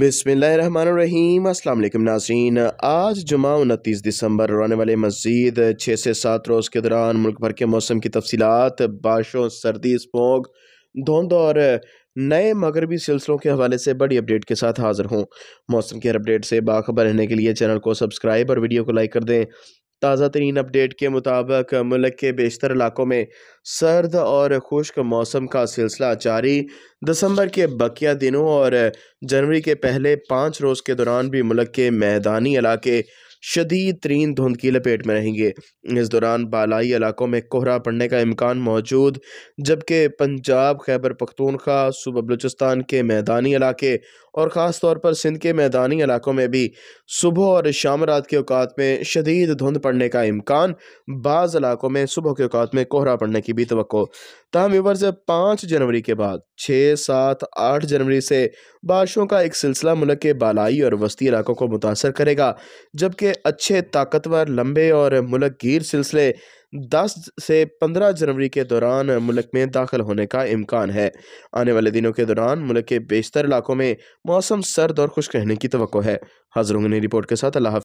बिसमीम अल्लाम नाजीन आज जुमा उनतीस दिसंबर और आने वाले मजीद छः से सात रोज़ के दौरान मुल्क भर के मौसम की तफसीत बारिशों सर्दी स्मोक धुंध और नए मगरबी सिलसिलों के हवाले से बड़ी अपडेट के साथ हाजिर हूँ मौसम के हर अपडेट से बाखबर रहने के लिए चैनल को सब्सक्राइब और वीडियो को लाइक कर दें ताज़ा तरीन अपडेट के मुताबिक मुल्क के बेशतर इलाकों में सर्द और खुश्क मौसम का सिलसिला जारी दिसंबर के बकिया दिनों और जनवरी के पहले पाँच रोज़ के दौरान भी मुल्क के मैदानी इलाके शदीद तरीन धुंध की लपेट में रहेंगे इस दौरान बालाई इलाकों में कोहरा पड़ने का इम्कान मौजूद जबकि पंजाब खैबर पख्तूनख्वा सूबा बलूचिस्तान के मैदानी इलाके और ख़ास तौर पर सिंध के मैदानी इलाकों में भी सुबह और शाम रात के अवात में शदीद धुंध पड़ने का इम्कान बाज़ इलाकों में सुबह के अवात में कोहरा पड़ने की भी तो तहम से पाँच जनवरी के बाद छः सात आठ जनवरी से बारिशों का एक सिलसिला मुल्क के बालाई और वस्ती इलाकों को मुतासर करेगा जबकि अच्छे ताकतवर लंबे और मुल्क सिलसिले दस से पंद्रह जनवरी के दौरान मुल्क में दाखिल होने का इम्कान है आने वाले दिनों के दौरान मुल्क के बेशतर इलाकों में मौसम सर्द और खुश्क रहने की तो है हाजिर होंगे रिपोर्ट के साथ अल्लाह